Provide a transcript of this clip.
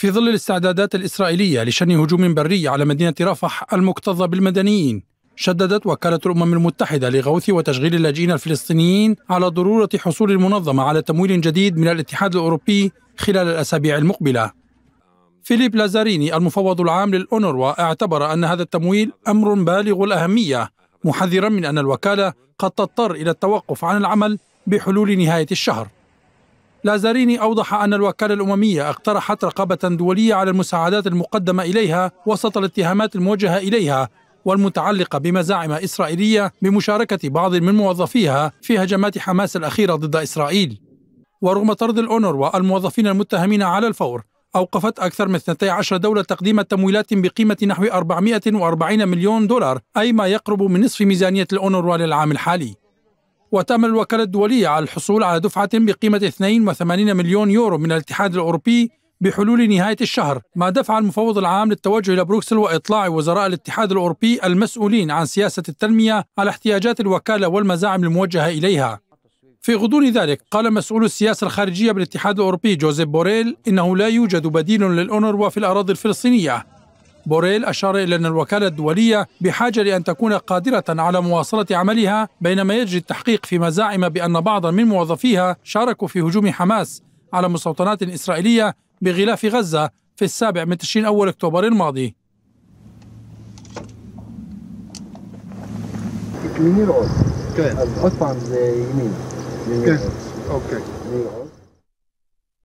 في ظل الاستعدادات الإسرائيلية لشن هجوم بري على مدينة رفح المكتظة بالمدنيين شددت وكالة الأمم المتحدة لغوث وتشغيل اللاجئين الفلسطينيين على ضرورة حصول المنظمة على تمويل جديد من الاتحاد الأوروبي خلال الأسابيع المقبلة فيليب لازاريني المفوض العام للأونروا اعتبر أن هذا التمويل أمر بالغ الأهمية محذرا من أن الوكالة قد تضطر إلى التوقف عن العمل بحلول نهاية الشهر لازاريني أوضح أن الوكالة الأممية اقترحت رقابة دولية على المساعدات المقدمة إليها وسط الاتهامات الموجهة إليها والمتعلقة بمزاعم إسرائيلية بمشاركة بعض من موظفيها في هجمات حماس الأخيرة ضد إسرائيل ورغم طرد الأونروا الموظفين المتهمين على الفور أوقفت أكثر من 12 دولة تقديم تمويلات بقيمة نحو 440 مليون دولار أي ما يقرب من نصف ميزانية الأونروا للعام الحالي وتأمل الوكالة الدولية على الحصول على دفعة بقيمة 82 مليون يورو من الاتحاد الأوروبي بحلول نهاية الشهر ما دفع المفوض العام للتوجه إلى بروكسل وإطلاع وزراء الاتحاد الأوروبي المسؤولين عن سياسة التنمية على احتياجات الوكالة والمزاعم الموجهة إليها في غضون ذلك قال مسؤول السياسة الخارجية بالاتحاد الأوروبي جوزيف بوريل إنه لا يوجد بديل للأونروا في الأراضي الفلسطينية بوريل أشار إلى أن الوكالة الدولية بحاجة لأن تكون قادرة على مواصلة عملها بينما يجري التحقيق في مزاعم بأن بعضا من موظفيها شاركوا في هجوم حماس على مستوطنات إسرائيلية بغلاف غزة في السابع من تشرين أول أكتوبر الماضي